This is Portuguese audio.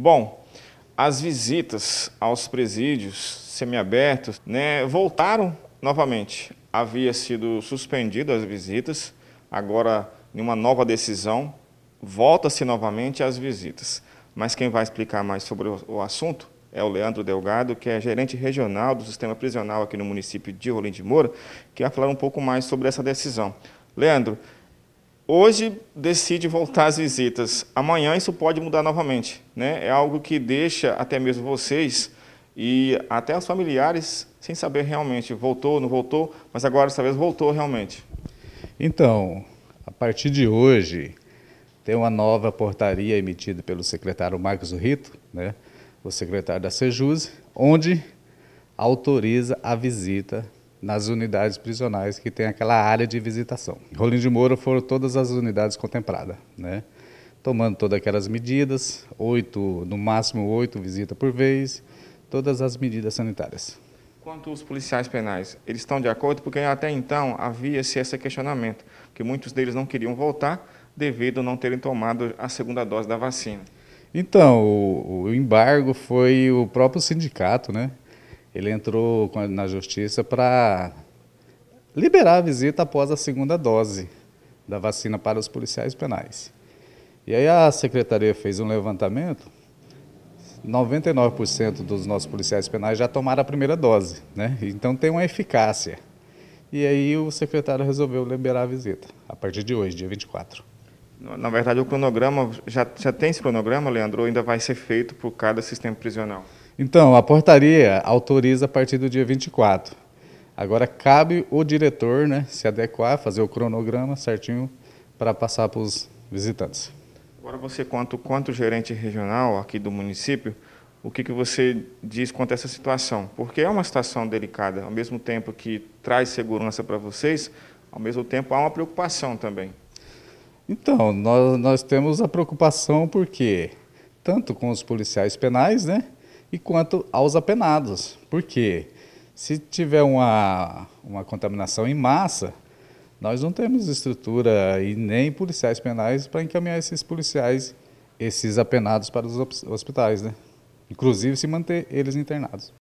Bom, as visitas aos presídios semiabertos né, voltaram novamente. Havia sido suspendido as visitas, agora, em uma nova decisão, volta-se novamente às visitas. Mas quem vai explicar mais sobre o assunto é o Leandro Delgado, que é gerente regional do sistema prisional aqui no município de Rolim de Moura, que vai falar um pouco mais sobre essa decisão. Leandro, Hoje decide voltar às visitas, amanhã isso pode mudar novamente. Né? É algo que deixa até mesmo vocês e até os familiares sem saber realmente voltou, não voltou, mas agora dessa vez voltou realmente. Então, a partir de hoje, tem uma nova portaria emitida pelo secretário Marcos Rito, né, o secretário da Sejus, onde autoriza a visita nas unidades prisionais que tem aquela área de visitação. Em Rolim de Moura foram todas as unidades contempladas, né? tomando todas aquelas medidas, oito, no máximo oito visitas por vez, todas as medidas sanitárias. Quanto aos policiais penais, eles estão de acordo? Porque até então havia-se esse questionamento, que muitos deles não queriam voltar devido a não terem tomado a segunda dose da vacina. Então, o, o embargo foi o próprio sindicato, né? ele entrou na justiça para liberar a visita após a segunda dose da vacina para os policiais penais. E aí a secretaria fez um levantamento, 99% dos nossos policiais penais já tomaram a primeira dose, né? Então tem uma eficácia. E aí o secretário resolveu liberar a visita, a partir de hoje, dia 24. Na verdade, o cronograma, já, já tem esse cronograma, Leandro, ou ainda vai ser feito por cada sistema prisional? Então, a portaria autoriza a partir do dia 24. Agora cabe o diretor né, se adequar, fazer o cronograma certinho para passar para os visitantes. Agora você, quanto, quanto gerente regional aqui do município, o que, que você diz quanto a essa situação? Porque é uma situação delicada, ao mesmo tempo que traz segurança para vocês, ao mesmo tempo há uma preocupação também. Então, nós, nós temos a preocupação porque, tanto com os policiais penais, né, e quanto aos apenados. Por quê? Se tiver uma, uma contaminação em massa, nós não temos estrutura e nem policiais penais para encaminhar esses policiais, esses apenados para os hospitais, né? Inclusive se manter eles internados.